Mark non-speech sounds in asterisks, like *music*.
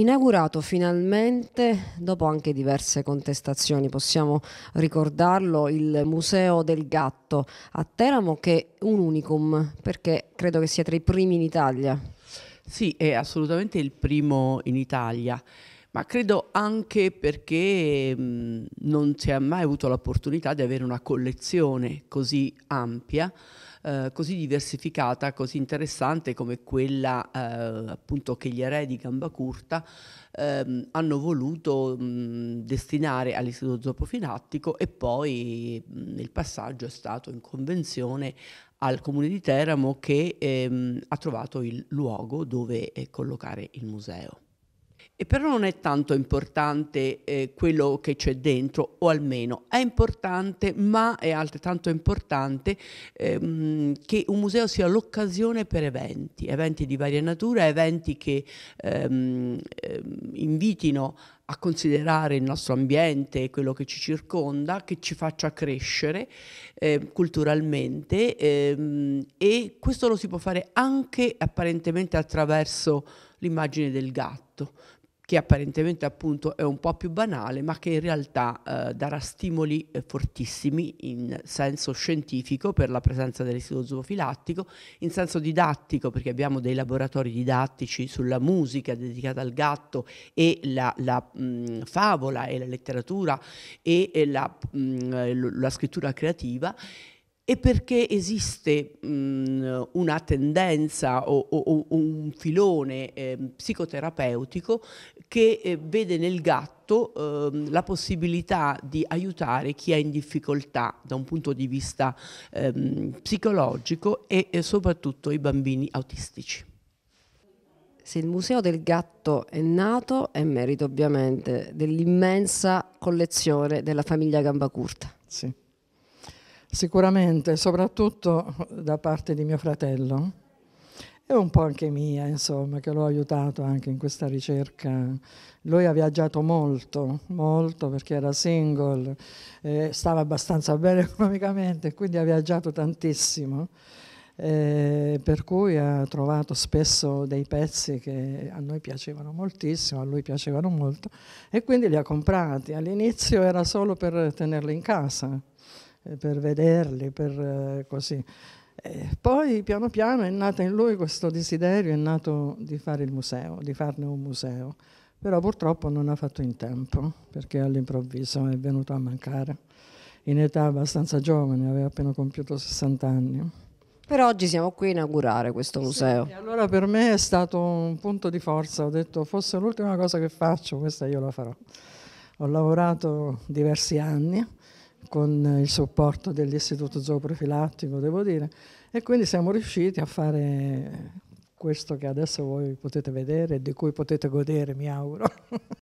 inaugurato finalmente, dopo anche diverse contestazioni, possiamo ricordarlo, il Museo del Gatto a Teramo che è un unicum perché credo che sia tra i primi in Italia. Sì, è assolutamente il primo in Italia ma credo anche perché mh, mm, non si è mai avuto l'opportunità di avere una collezione così ampia, eh, così diversificata, così interessante come quella eh, appunto che gli eredi di gamba curta ehm, hanno voluto mh, mm, destinare all'istituto zooprofilattico e poi mh, mm, il passaggio è stato in convenzione al comune di Teramo che ehm, ha trovato il luogo dove eh, collocare il museo. E però non è tanto importante eh, quello che c'è dentro, o almeno è importante, ma è altrettanto importante ehm, che un museo sia l'occasione per eventi, eventi di varia natura, eventi che ehm, ehm invitino a considerare il nostro ambiente, e quello che ci circonda, che ci faccia crescere eh, culturalmente ehm, e questo lo si può fare anche apparentemente attraverso l'immagine del gatto, che apparentemente appunto è un po' più banale, ma che in realtà eh, darà stimoli eh, fortissimi in senso scientifico per la presenza dell'istituto zoofilattico, in senso didattico perché abbiamo dei laboratori didattici sulla musica dedicata al gatto e la, la mh, mm, favola e la letteratura e, e la, mh, mm, la scrittura creativa e perché esiste mh, mhmm, una tendenza o, o, o un filone eh, psicoterapeutico che eh, vede nel gatto eh, la possibilità di aiutare chi è in difficoltà da un punto di vista ehm, psicologico e, e soprattutto i bambini autistici. Se il Museo del Gatto è nato è merito ovviamente dell'immensa collezione della famiglia Gambacurta. Sì sicuramente, soprattutto da parte di mio fratello e un po' anche mia, insomma, che l'ho aiutato anche in questa ricerca. Lui ha viaggiato molto, molto perché era single, eh, stava abbastanza *laughs* bene economicamente, quindi ha viaggiato tantissimo. Eh, per cui ha trovato spesso dei pezzi che a noi piacevano moltissimo, a lui piacevano molto e quindi li ha comprati. All'inizio era solo per tenerli in casa, eh, per vederli, per eh, così. E poi piano piano è nato in lui questo desiderio, è nato di fare il museo, di farne un museo, però purtroppo non ha fatto in tempo perché all'improvviso è venuto a mancare in età abbastanza giovane, aveva appena compiuto 60 anni. Però oggi siamo qui a inaugurare questo museo. Sì, allora per me è stato un punto di forza, ho detto fosse l'ultima cosa che faccio, questa io la farò. Ho lavorato diversi anni, con il supporto dell'Istituto Zooprofilattico, devo dire, e quindi siamo riusciti a fare questo che adesso voi potete vedere e di cui potete godere, mi auguro. *laughs*